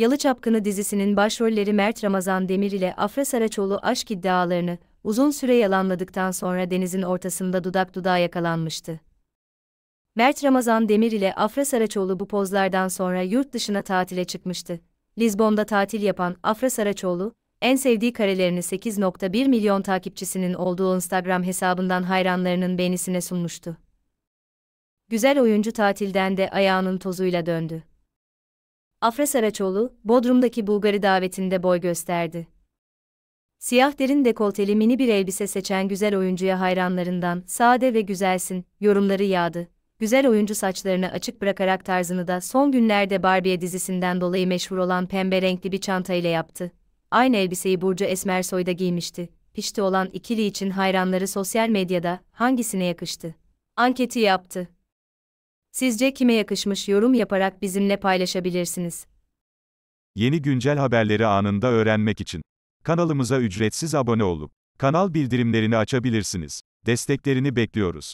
Yalı Çapkını dizisinin başrolleri Mert Ramazan Demir ile Afra Saraçoğlu aşk iddialarını uzun süre yalanladıktan sonra denizin ortasında dudak dudağa yakalanmıştı. Mert Ramazan Demir ile Afra Saraçoğlu bu pozlardan sonra yurt dışına tatile çıkmıştı. Lizbon'da tatil yapan Afra Saraçoğlu, en sevdiği karelerini 8.1 milyon takipçisinin olduğu Instagram hesabından hayranlarının beğenisine sunmuştu. Güzel oyuncu tatilden de ayağının tozuyla döndü. Afra Saraçoğlu, Bodrum'daki Bulgari davetinde boy gösterdi. Siyah derin dekolteli mini bir elbise seçen güzel oyuncuya hayranlarından sade ve güzelsin yorumları yağdı. Güzel oyuncu saçlarını açık bırakarak tarzını da son günlerde Barbie dizisinden dolayı meşhur olan pembe renkli bir çanta ile yaptı. Aynı elbiseyi Burcu Esmersoy da giymişti. Pişti olan ikili için hayranları sosyal medyada hangisine yakıştı? Anketi yaptı. Sizce kime yakışmış yorum yaparak bizimle paylaşabilirsiniz. Yeni güncel haberleri anında öğrenmek için kanalımıza ücretsiz abone olup kanal bildirimlerini açabilirsiniz. Desteklerini bekliyoruz.